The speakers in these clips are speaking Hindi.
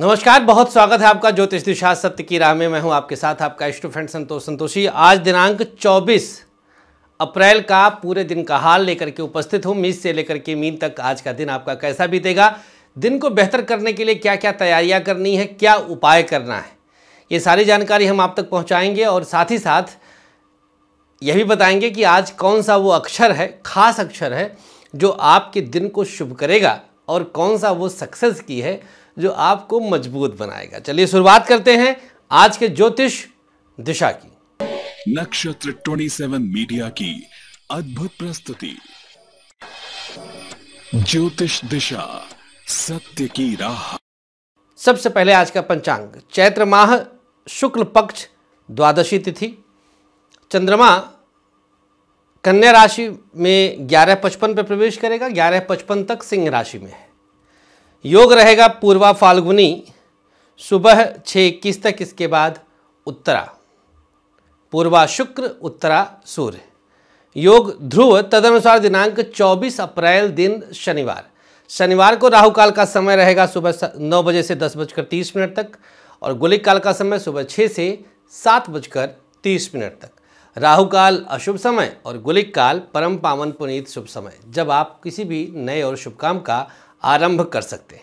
नमस्कार बहुत स्वागत है आपका ज्योतिष दिशा सत्य की राह में मैं हूं आपके साथ आपका इष्ट फ्रेंड संतोष संतोषी आज दिनांक 24 अप्रैल का पूरे दिन का हाल लेकर के उपस्थित हूं मीस से लेकर के मीन तक आज का दिन आपका कैसा बीतेगा दिन को बेहतर करने के लिए क्या क्या तैयारियां करनी है क्या उपाय करना है ये सारी जानकारी हम आप तक पहुँचाएंगे और साथ ही साथ यह भी बताएंगे कि आज कौन सा वो अक्षर है खास अक्षर है जो आपके दिन को शुभ करेगा और कौन सा वो सक्सेस की है जो आपको मजबूत बनाएगा चलिए शुरुआत करते हैं आज के ज्योतिष दिशा की नक्षत्र 27 मीडिया की अद्भुत प्रस्तुति ज्योतिष दिशा सत्य की राह सबसे पहले आज का पंचांग चैत्र माह शुक्ल पक्ष द्वादशी तिथि चंद्रमा कन्या राशि में ग्यारह पचपन पर प्रवेश करेगा ग्यारह पचपन तक सिंह राशि में है योग रहेगा पूर्वा फाल्गुनी सुबह छः इक्कीस तक इसके बाद उत्तरा पूर्वा शुक्र उत्तरा सूर्य योग ध्रुव तदनुसार दिनांक 24 अप्रैल दिन शनिवार शनिवार को राहु काल का समय रहेगा सुबह नौ बजे से दस बजकर तीस मिनट तक और गुलिक काल का समय सुबह छः से सात बजकर तीस मिनट तक राहु काल अशुभ समय और गुलिक काल परम पावन पुनीत शुभ समय जब आप किसी भी नए और शुभ काम का आरंभ कर सकते हैं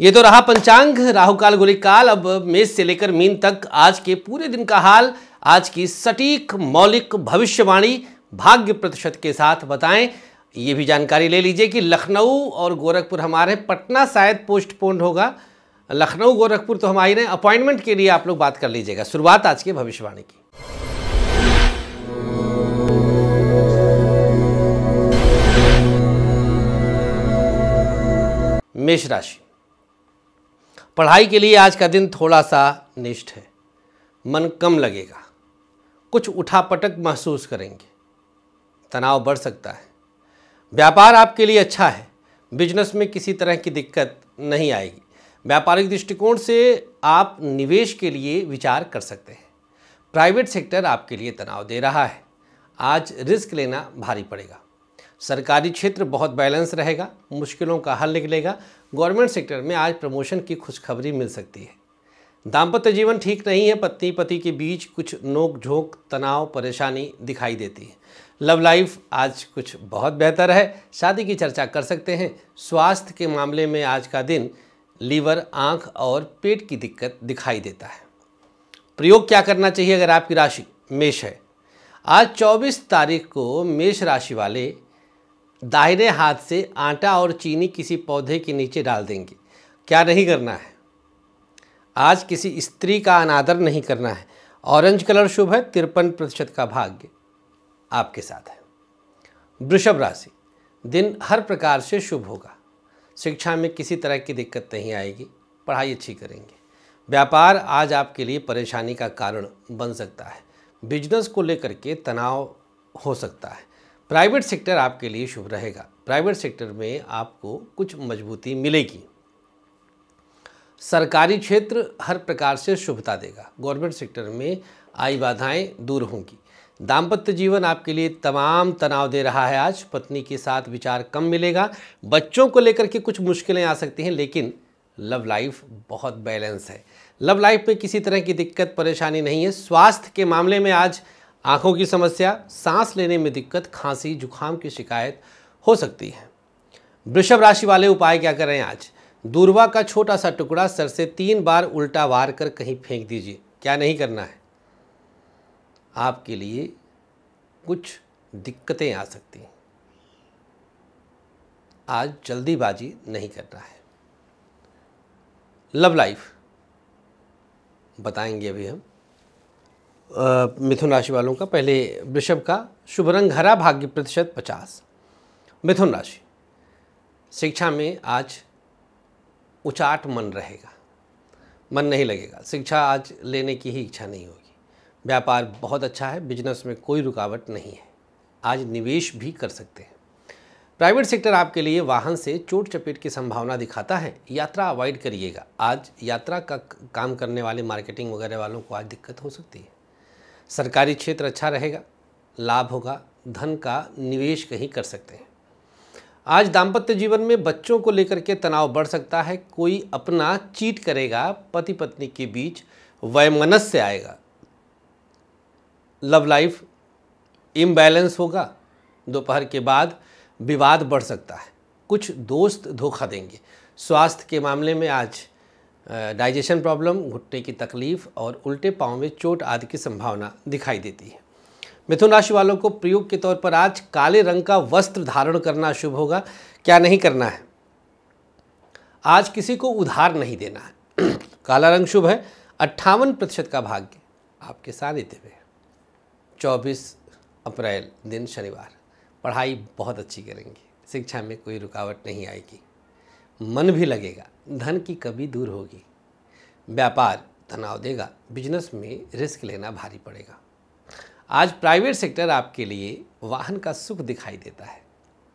ये तो रहा पंचांग राहु काल गोली काल अब मेष से लेकर मीन तक आज के पूरे दिन का हाल आज की सटीक मौलिक भविष्यवाणी भाग्य प्रतिशत के साथ बताएं ये भी जानकारी ले लीजिए कि लखनऊ और गोरखपुर हमारे पटना शायद पोस्टपोन्ड होगा लखनऊ गोरखपुर तो रहे अपॉइंटमेंट के लिए आप लोग बात कर लीजिएगा शुरुआत आज के भविष्यवाणी की मेष राशि पढ़ाई के लिए आज का दिन थोड़ा सा निष्ठ है मन कम लगेगा कुछ उठापटक महसूस करेंगे तनाव बढ़ सकता है व्यापार आपके लिए अच्छा है बिजनेस में किसी तरह की दिक्कत नहीं आएगी व्यापारिक दृष्टिकोण से आप निवेश के लिए विचार कर सकते हैं प्राइवेट सेक्टर आपके लिए तनाव दे रहा है आज रिस्क लेना भारी पड़ेगा सरकारी क्षेत्र बहुत बैलेंस रहेगा मुश्किलों का हल निकलेगा गवर्नमेंट सेक्टर में आज प्रमोशन की खुशखबरी मिल सकती है दाम्पत्य जीवन ठीक नहीं है पत्नी पति के बीच कुछ नोक झोंक तनाव परेशानी दिखाई देती है लव लाइफ आज कुछ बहुत बेहतर है शादी की चर्चा कर सकते हैं स्वास्थ्य के मामले में आज का दिन लीवर आँख और पेट की दिक्कत दिखाई देता है प्रयोग क्या करना चाहिए अगर आपकी राशि मेष है आज 24 तारीख को मेष राशि वाले दाहिने हाथ से आटा और चीनी किसी पौधे के नीचे डाल देंगे क्या नहीं करना है आज किसी स्त्री का अनादर नहीं करना है ऑरेंज कलर शुभ है तिरपन प्रतिशत का भाग्य आपके साथ है वृषभ राशि दिन हर प्रकार से शुभ होगा शिक्षा में किसी तरह की दिक्कत नहीं आएगी पढ़ाई अच्छी करेंगे व्यापार आज आपके लिए परेशानी का कारण बन सकता है बिजनेस को लेकर के तनाव हो सकता है प्राइवेट सेक्टर आपके लिए शुभ रहेगा प्राइवेट सेक्टर में आपको कुछ मजबूती मिलेगी सरकारी क्षेत्र हर प्रकार से शुभता देगा गवर्नमेंट सेक्टर में आई बाधाएं दूर होंगी दाम्पत्य जीवन आपके लिए तमाम तनाव दे रहा है आज पत्नी के साथ विचार कम मिलेगा बच्चों को लेकर के कुछ मुश्किलें आ सकती हैं लेकिन लव लाइफ बहुत बैलेंस है लव लाइफ में किसी तरह की दिक्कत परेशानी नहीं है स्वास्थ्य के मामले में आज आंखों की समस्या सांस लेने में दिक्कत खांसी जुखाम की शिकायत हो सकती है वृषभ राशि वाले उपाय क्या करें आज दूरवा का छोटा सा टुकड़ा सर से तीन बार उल्टा वार कर कहीं फेंक दीजिए क्या नहीं करना है आपके लिए कुछ दिक्कतें आ सकती हैं आज जल्दीबाजी नहीं करना है लव लाइफ बताएंगे अभी हम मिथुन राशि वालों का पहले वृषभ का शुभ रंग हरा भाग्य प्रतिशत पचास मिथुन राशि शिक्षा में आज उचाट मन रहेगा मन नहीं लगेगा शिक्षा आज लेने की ही इच्छा नहीं होगी व्यापार बहुत अच्छा है बिजनेस में कोई रुकावट नहीं है आज निवेश भी कर सकते हैं प्राइवेट सेक्टर आपके लिए वाहन से चोट चपेट की संभावना दिखाता है यात्रा अवॉइड करिएगा आज यात्रा का काम करने वाले मार्केटिंग वगैरह वालों को आज दिक्कत हो सकती है सरकारी क्षेत्र अच्छा रहेगा लाभ होगा धन का निवेश कहीं कर सकते हैं आज दाम्पत्य जीवन में बच्चों को लेकर के तनाव बढ़ सकता है कोई अपना चीट करेगा पति पत्नी के बीच वयमनस से आएगा लव लाइफ इम्बैलेंस होगा दोपहर के बाद विवाद बढ़ सकता है कुछ दोस्त धोखा देंगे स्वास्थ्य के मामले में आज डाइजेशन प्रॉब्लम घुटने की तकलीफ और उल्टे पाँव में चोट आदि की संभावना दिखाई देती है मिथुन राशि वालों को प्रयोग के तौर पर आज काले रंग का वस्त्र धारण करना शुभ होगा क्या नहीं करना है आज किसी को उधार नहीं देना है काला रंग शुभ है अट्ठावन प्रतिशत का भाग्य आपके सानिध्य में चौबीस अप्रैल दिन शनिवार पढ़ाई बहुत अच्छी करेंगे शिक्षा में कोई रुकावट नहीं आएगी मन भी लगेगा धन की कमी दूर होगी व्यापार तनाव देगा बिजनेस में रिस्क लेना भारी पड़ेगा आज प्राइवेट सेक्टर आपके लिए वाहन का सुख दिखाई देता है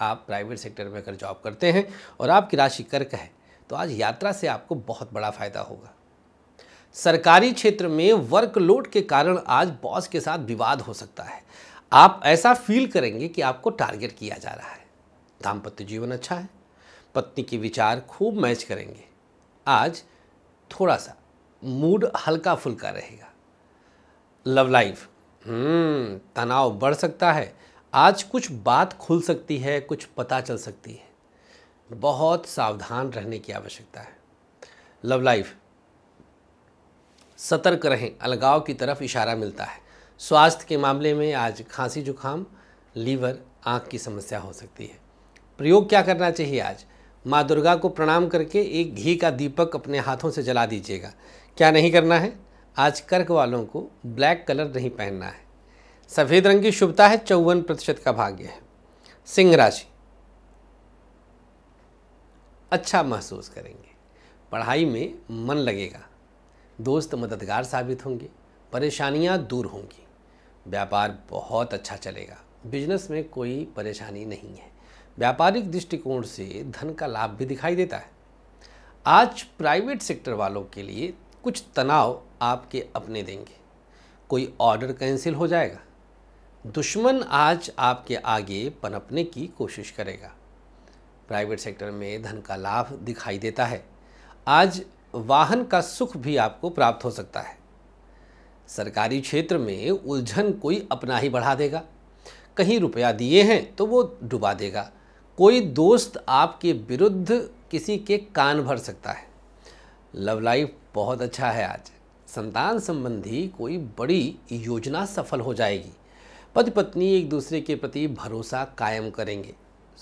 आप प्राइवेट सेक्टर में अगर जॉब करते हैं और आपकी राशि कर्क है तो आज यात्रा से आपको बहुत बड़ा फायदा होगा सरकारी क्षेत्र में वर्कलोड के कारण आज बॉस के साथ विवाद हो सकता है आप ऐसा फील करेंगे कि आपको टारगेट किया जा रहा है दाम्पत्य जीवन अच्छा है पत्नी के विचार खूब मैच करेंगे आज थोड़ा सा मूड हल्का फुल्का रहेगा लव लाइफ हम्म, तनाव बढ़ सकता है आज कुछ बात खुल सकती है कुछ पता चल सकती है बहुत सावधान रहने की आवश्यकता है लव लाइफ सतर्क रहें अलगाव की तरफ इशारा मिलता है स्वास्थ्य के मामले में आज खांसी जुकाम लीवर आँख की समस्या हो सकती है प्रयोग क्या करना चाहिए आज माँ दुर्गा को प्रणाम करके एक घी का दीपक अपने हाथों से जला दीजिएगा क्या नहीं करना है आज कर्क वालों को ब्लैक कलर नहीं पहनना है सफ़ेद रंग की शुभता है चौवन प्रतिशत का भाग्य है सिंह राशि अच्छा महसूस करेंगे पढ़ाई में मन लगेगा दोस्त मददगार साबित होंगे परेशानियां दूर होंगी व्यापार बहुत अच्छा चलेगा बिजनेस में कोई परेशानी नहीं है व्यापारिक दृष्टिकोण से धन का लाभ भी दिखाई देता है आज प्राइवेट सेक्टर वालों के लिए कुछ तनाव आपके अपने देंगे कोई ऑर्डर कैंसिल हो जाएगा दुश्मन आज आपके आगे पनपने की कोशिश करेगा प्राइवेट सेक्टर में धन का लाभ दिखाई देता है आज वाहन का सुख भी आपको प्राप्त हो सकता है सरकारी क्षेत्र में उलझन कोई अपना ही बढ़ा देगा कहीं रुपया दिए हैं तो वो डुबा देगा कोई दोस्त आपके विरुद्ध किसी के कान भर सकता है लव लाइफ बहुत अच्छा है आज संतान संबंधी कोई बड़ी योजना सफल हो जाएगी पति पत्नी एक दूसरे के प्रति भरोसा कायम करेंगे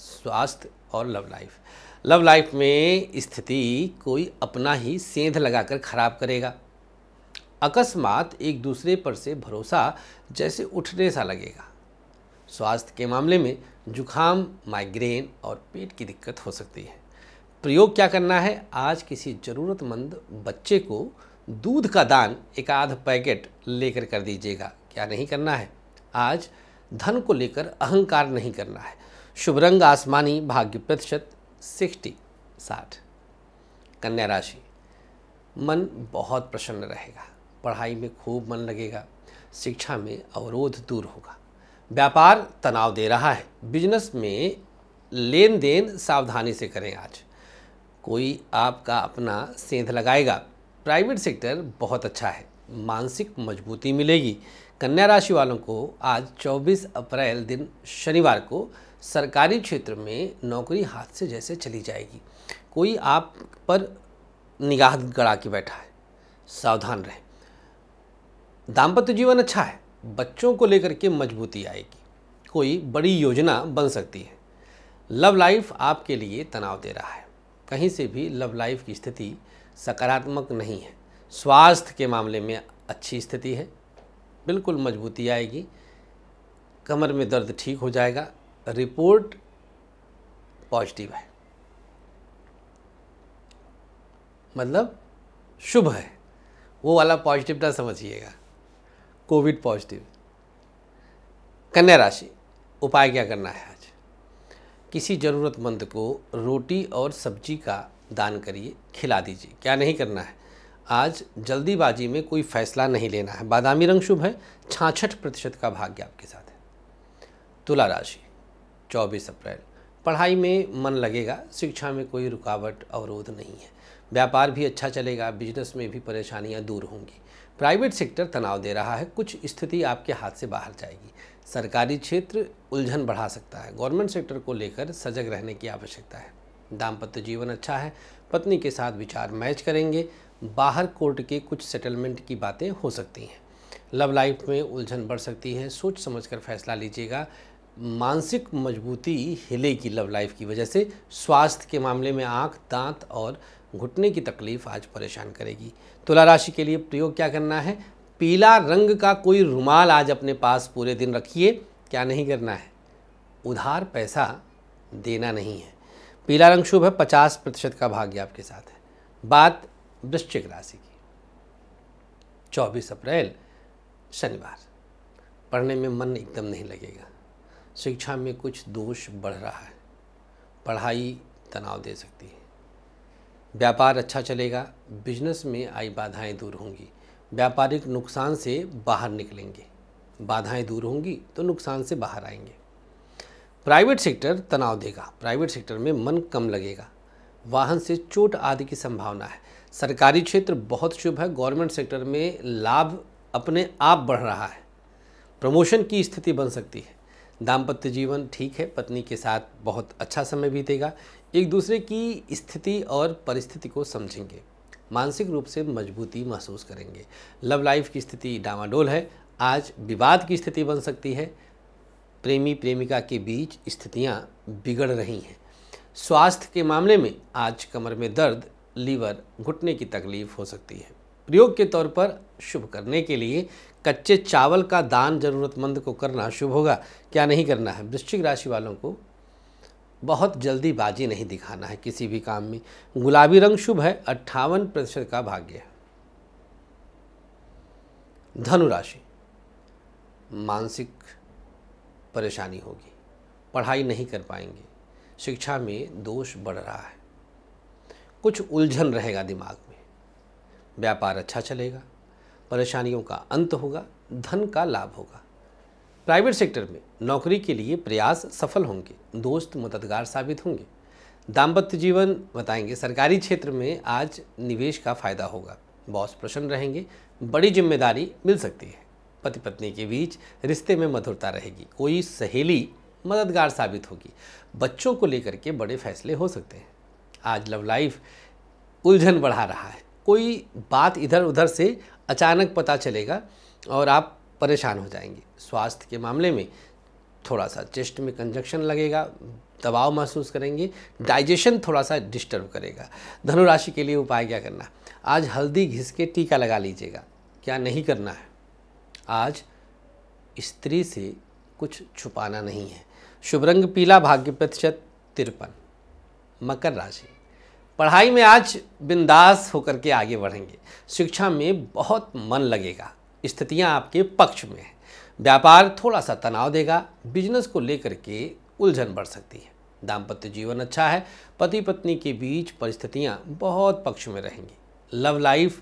स्वास्थ्य और लव लाइफ लव लाइफ में स्थिति कोई अपना ही सेंध लगाकर खराब करेगा अकस्मात एक दूसरे पर से भरोसा जैसे उठने सा लगेगा स्वास्थ्य के मामले में जुखाम माइग्रेन और पेट की दिक्कत हो सकती है प्रयोग क्या करना है आज किसी ज़रूरतमंद बच्चे को दूध का दान एक आध पैकेट लेकर कर दीजिएगा क्या नहीं करना है आज धन को लेकर अहंकार नहीं करना है शुभ रंग आसमानी भाग्य प्रतिशत सिक्सटी साठ कन्या राशि मन बहुत प्रसन्न रहेगा पढ़ाई में खूब मन लगेगा शिक्षा में अवरोध दूर होगा व्यापार तनाव दे रहा है बिजनेस में लेन देन सावधानी से करें आज कोई आपका अपना सेंध लगाएगा प्राइवेट सेक्टर बहुत अच्छा है मानसिक मजबूती मिलेगी कन्या राशि वालों को आज 24 अप्रैल दिन शनिवार को सरकारी क्षेत्र में नौकरी हाथ से जैसे चली जाएगी कोई आप पर निगाह गड़ा के बैठा है सावधान रहें दाम्पत्य जीवन अच्छा है बच्चों को लेकर के मजबूती आएगी कोई बड़ी योजना बन सकती है लव लाइफ आपके लिए तनाव दे रहा है कहीं से भी लव लाइफ की स्थिति सकारात्मक नहीं है स्वास्थ्य के मामले में अच्छी स्थिति है बिल्कुल मजबूती आएगी कमर में दर्द ठीक हो जाएगा रिपोर्ट पॉजिटिव है मतलब शुभ है वो वाला पॉजिटिव ना समझिएगा कोविड पॉजिटिव कन्या राशि उपाय क्या करना है आज किसी ज़रूरतमंद को रोटी और सब्जी का दान करिए खिला दीजिए क्या नहीं करना है आज जल्दीबाजी में कोई फैसला नहीं लेना है बादामी रंग शुभ है छाछठ प्रतिशत का भाग्य आपके साथ है तुला राशि 24 अप्रैल पढ़ाई में मन लगेगा शिक्षा में कोई रुकावट अवरोध नहीं है व्यापार भी अच्छा चलेगा बिजनेस में भी परेशानियां दूर होंगी प्राइवेट सेक्टर तनाव दे रहा है कुछ स्थिति आपके हाथ से बाहर जाएगी सरकारी क्षेत्र उलझन बढ़ा सकता है गवर्नमेंट सेक्टर को लेकर सजग रहने की आवश्यकता है दाम्पत्य जीवन अच्छा है पत्नी के साथ विचार मैच करेंगे बाहर कोर्ट के कुछ सेटलमेंट की बातें हो सकती हैं लव लाइफ में उलझन बढ़ सकती है सोच समझकर फैसला लीजिएगा मानसिक मजबूती हिलेगी लव लाइफ की वजह से स्वास्थ्य के मामले में आँख दांत और घुटने की तकलीफ आज परेशान करेगी तुला राशि के लिए प्रयोग क्या करना है पीला रंग का कोई रुमाल आज अपने पास पूरे दिन रखिए क्या नहीं करना है उधार पैसा देना नहीं है पीला रंग शुभ है पचास प्रतिशत का भाग्य आपके साथ है बात वृश्चिक राशि की चौबीस अप्रैल शनिवार पढ़ने में मन एकदम नहीं लगेगा शिक्षा में कुछ दोष बढ़ रहा है पढ़ाई तनाव दे सकती है व्यापार अच्छा चलेगा बिजनेस में आई बाधाएं दूर होंगी व्यापारिक नुकसान से बाहर निकलेंगे बाधाएं दूर होंगी तो नुकसान से बाहर आएंगे प्राइवेट सेक्टर तनाव देगा प्राइवेट सेक्टर में मन कम लगेगा वाहन से चोट आदि की संभावना है सरकारी क्षेत्र बहुत शुभ है गवर्नमेंट सेक्टर में लाभ अपने आप बढ़ रहा है प्रमोशन की स्थिति बन सकती है दाम्पत्य जीवन ठीक है पत्नी के साथ बहुत अच्छा समय बीतेगा एक दूसरे की स्थिति और परिस्थिति को समझेंगे मानसिक रूप से मजबूती महसूस करेंगे लव लाइफ की स्थिति डामाडोल है आज विवाद की स्थिति बन सकती है प्रेमी प्रेमिका के बीच स्थितियाँ बिगड़ रही हैं स्वास्थ्य के मामले में आज कमर में दर्द लीवर घुटने की तकलीफ हो सकती है प्रयोग के तौर पर शुभ करने के लिए कच्चे चावल का दान जरूरतमंद को करना शुभ होगा क्या नहीं करना है वृश्चिक राशि वालों को बहुत जल्दी बाजी नहीं दिखाना है किसी भी काम में गुलाबी रंग शुभ है अट्ठावन प्रतिशत का भाग्य है धनुराशि मानसिक परेशानी होगी पढ़ाई नहीं कर पाएंगे शिक्षा में दोष बढ़ रहा है कुछ उलझन रहेगा दिमाग में व्यापार अच्छा चलेगा परेशानियों का अंत होगा धन का लाभ होगा प्राइवेट सेक्टर में नौकरी के लिए प्रयास सफल होंगे दोस्त मददगार साबित होंगे दाम्पत्य जीवन बताएंगे सरकारी क्षेत्र में आज निवेश का फायदा होगा बॉस प्रसन्न रहेंगे बड़ी जिम्मेदारी मिल सकती है पति पत्नी के बीच रिश्ते में मधुरता रहेगी कोई सहेली मददगार साबित होगी बच्चों को लेकर के बड़े फैसले हो सकते हैं आज लव लाइफ उलझन बढ़ा रहा है कोई बात इधर उधर से अचानक पता चलेगा और आप परेशान हो जाएंगे स्वास्थ्य के मामले में थोड़ा सा चेस्ट में कंजक्शन लगेगा दबाव महसूस करेंगे डाइजेशन थोड़ा सा डिस्टर्ब करेगा धनुराशि के लिए उपाय क्या करना आज हल्दी घिस के टीका लगा लीजिएगा क्या नहीं करना है आज स्त्री से कुछ छुपाना नहीं है शुभ रंग पीला भाग्य प्रतिशत तिरपन मकर राशि पढ़ाई में आज बिंदास होकर के आगे बढ़ेंगे शिक्षा में बहुत मन लगेगा स्थितियां आपके पक्ष में हैं व्यापार थोड़ा सा तनाव देगा बिजनेस को लेकर के उलझन बढ़ सकती है दाम्पत्य जीवन अच्छा है पति पत्नी के बीच परिस्थितियाँ बहुत पक्ष में रहेंगी लव लाइफ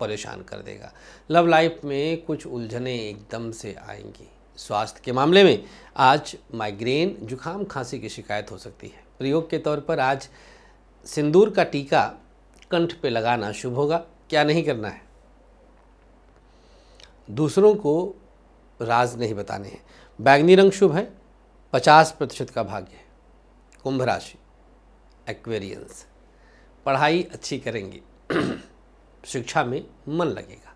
परेशान कर देगा लव लाइफ में कुछ उलझने एकदम से आएंगी स्वास्थ्य के मामले में आज माइग्रेन जुखाम खांसी की शिकायत हो सकती है प्रयोग के तौर पर आज सिंदूर का टीका कंठ पे लगाना शुभ होगा क्या नहीं करना है दूसरों को राज नहीं बताने हैं बैगनी रंग शुभ है पचास प्रतिशत का भाग्य है कुंभ राशि एक्वेरियंस पढ़ाई अच्छी करेंगे शिक्षा में मन लगेगा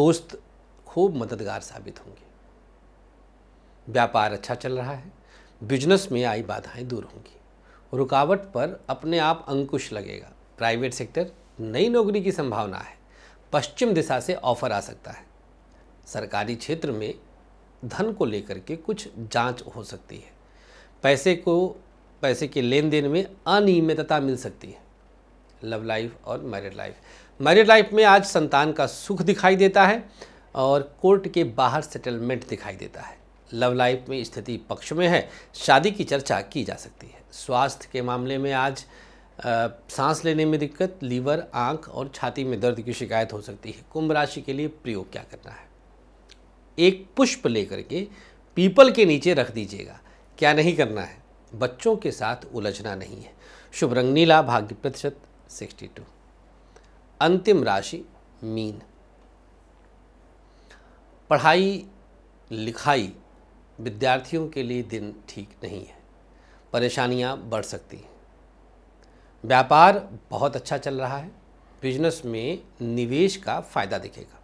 दोस्त खूब मददगार साबित होंगे व्यापार अच्छा चल रहा है बिजनेस में आई बाधाएं दूर होंगी रुकावट पर अपने आप अंकुश लगेगा प्राइवेट सेक्टर नई नौकरी की संभावना है पश्चिम दिशा से ऑफर आ सकता है सरकारी क्षेत्र में धन को लेकर के कुछ जांच हो सकती है पैसे को पैसे के लेन देन में अनियमितता मिल सकती है लव लाइफ और मैरिड लाइफ मैरिड लाइफ में आज संतान का सुख दिखाई देता है और कोर्ट के बाहर सेटलमेंट दिखाई देता है लव लाइफ में स्थिति पक्ष में है शादी की चर्चा की जा सकती है स्वास्थ्य के मामले में आज आ, सांस लेने में दिक्कत लीवर आंख और छाती में दर्द की शिकायत हो सकती है कुंभ राशि के लिए प्रयोग क्या करना है एक पुष्प लेकर के पीपल के नीचे रख दीजिएगा क्या नहीं करना है बच्चों के साथ उलझना नहीं है शुभ रंग नीला भाग्य प्रतिशत 62 अंतिम राशि मीन पढ़ाई लिखाई विद्यार्थियों के लिए दिन ठीक नहीं है परेशानियां बढ़ सकती हैं व्यापार बहुत अच्छा चल रहा है बिजनेस में निवेश का फ़ायदा दिखेगा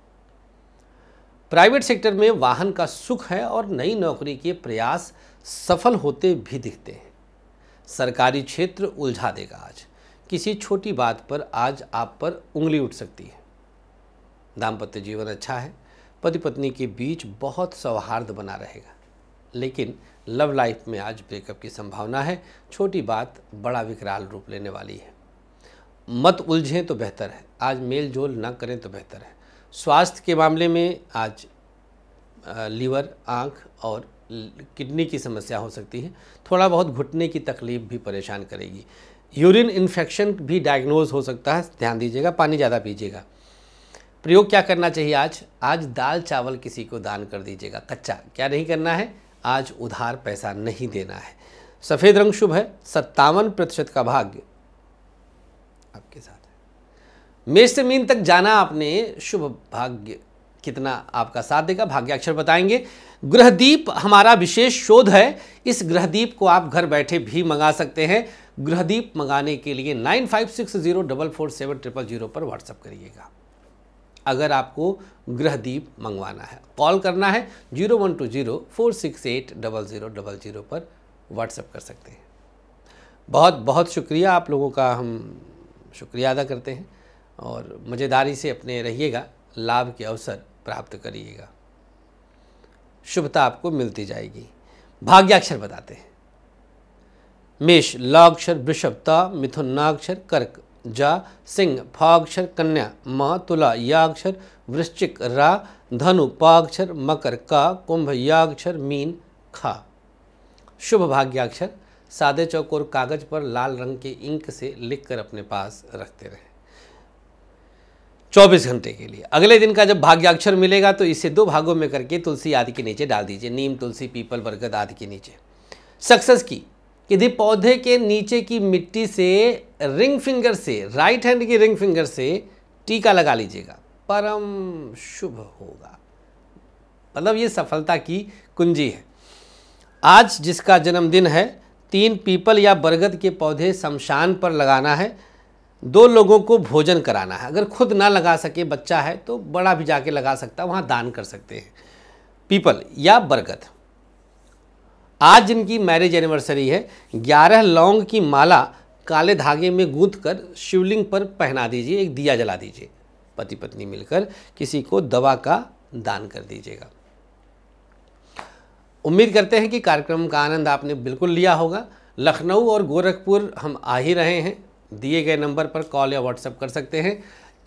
प्राइवेट सेक्टर में वाहन का सुख है और नई नौकरी के प्रयास सफल होते भी दिखते हैं सरकारी क्षेत्र उलझा देगा आज किसी छोटी बात पर आज आप पर उंगली उठ सकती है दाम्पत्य जीवन अच्छा है पति पत्नी के बीच बहुत सौहार्द बना रहेगा लेकिन लव लाइफ में आज ब्रेकअप की संभावना है छोटी बात बड़ा विकराल रूप लेने वाली है मत उलझें तो बेहतर है आज मेल जोल न करें तो बेहतर है स्वास्थ्य के मामले में आज लीवर आँख और किडनी की समस्या हो सकती है थोड़ा बहुत घुटने की तकलीफ भी परेशान करेगी यूरिन इन्फेक्शन भी डायग्नोज हो सकता है ध्यान दीजिएगा पानी ज़्यादा पीजिएगा प्रयोग क्या करना चाहिए आज आज दाल चावल किसी को दान कर दीजिएगा कच्चा क्या नहीं करना है आज उधार पैसा नहीं देना है सफ़ेद रंग शुभ है सत्तावन प्रतिशत का भाग्य आपके साथ है मेष से मीन तक जाना आपने शुभ भाग्य कितना आपका साथ देगा भाग्य अक्षर बताएंगे ग्रहदीप हमारा विशेष शोध है इस ग्रहदीप को आप घर बैठे भी मंगा सकते हैं ग्रहदीप मंगाने के लिए nine five six zero double four seven triple zero पर व्हाट्सअप करिएगा अगर आपको ग्रहदीप मंगवाना है कॉल करना है zero one two zero four six eight double zero double zero पर व्हाट्सएप कर सकते हैं बहुत बहुत शुक्रिया आप लोगों का हम शुक्रिया अदा करते हैं और मज़ेदारी से अपने रहिएगा लाभ के अवसर प्राप्त करिएगा शुभता आपको मिलती जाएगी भाग्याक्षर बताते हैं मेष लाक्षर वृषभता मिथुन नाक्षर कर्क जा सिंह फाक्षर कन्या माँ तुला याक्षर वृश्चिक रा धनु पाक्षर मकर का कुंभ याक्षर मीन खा शुभ भाग्याक्षर सादे चौक और कागज पर लाल रंग के इंक से लिखकर अपने पास रखते रहें 24 घंटे के लिए अगले दिन का जब भाग्याक्षर मिलेगा तो इसे दो भागों में करके तुलसी आदि के नीचे डाल दीजिए नीम तुलसी पीपल बरगद आदि के नीचे सक्सेस की यदि पौधे के नीचे की मिट्टी से रिंग फिंगर से राइट हैंड की रिंग फिंगर से टीका लगा लीजिएगा परम शुभ होगा मतलब ये सफलता की कुंजी है आज जिसका जन्मदिन है तीन पीपल या बरगद के पौधे शमशान पर लगाना है दो लोगों को भोजन कराना है अगर खुद ना लगा सके बच्चा है तो बड़ा भी जाके लगा सकता है वहाँ दान कर सकते हैं पीपल या बरगद आज जिनकी मैरिज एनिवर्सरी है ग्यारह लौंग की माला काले धागे में गूंथ कर शिवलिंग पर पहना दीजिए एक दिया जला दीजिए पति पत्नी मिलकर किसी को दवा का दान कर दीजिएगा उम्मीद करते हैं कि कार्यक्रम का आनंद आपने बिल्कुल लिया होगा लखनऊ और गोरखपुर हम आ ही रहे हैं दिए गए नंबर पर कॉल या व्हाट्सएप कर सकते हैं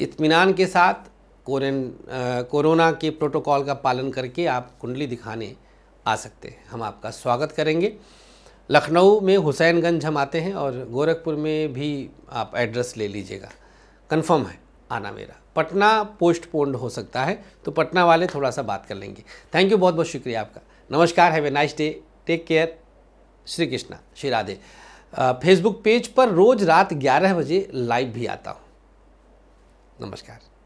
इत्मीनान के साथ कोरोना के प्रोटोकॉल का पालन करके आप कुंडली दिखाने आ सकते हैं हम आपका स्वागत करेंगे लखनऊ में हुसैनगंज हम आते हैं और गोरखपुर में भी आप एड्रेस ले लीजिएगा कन्फर्म है आना मेरा पटना पोस्टपोन्ड हो सकता है तो पटना वाले थोड़ा सा बात कर लेंगे थैंक यू बहुत बहुत शुक्रिया आपका नमस्कार have a nice day take care Shri Krishna Shri Radhe Facebook page पर रोज़ रात ग्यारह बजे लाइव भी आता हूँ नमस्कार